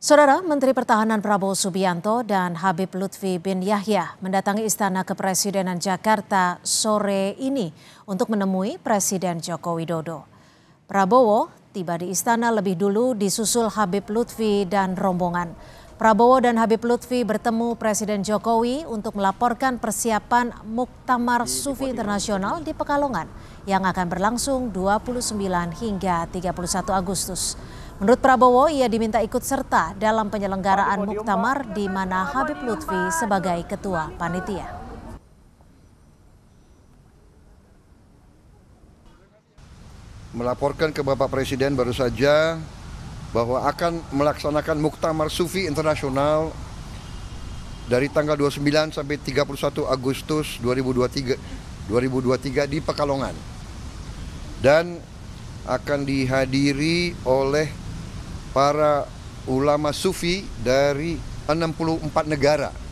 Saudara Menteri Pertahanan Prabowo Subianto dan Habib Lutfi bin Yahya mendatangi Istana Kepresidenan Jakarta sore ini untuk menemui Presiden Joko Widodo. Prabowo tiba di istana lebih dulu disusul Habib Lutfi dan rombongan. Prabowo dan Habib Lutfi bertemu Presiden Jokowi untuk melaporkan persiapan Muktamar Sufi Internasional di Pekalongan yang akan berlangsung 29 hingga 31 Agustus. Menurut Prabowo, ia diminta ikut serta dalam penyelenggaraan Muktamar di mana Habib Lutfi sebagai ketua panitia. Melaporkan ke Bapak Presiden baru saja bahwa akan melaksanakan Muktamar Sufi Internasional dari tanggal 29 sampai 31 Agustus 2023 2023 di Pekalongan dan akan dihadiri oleh para ulama sufi dari 64 negara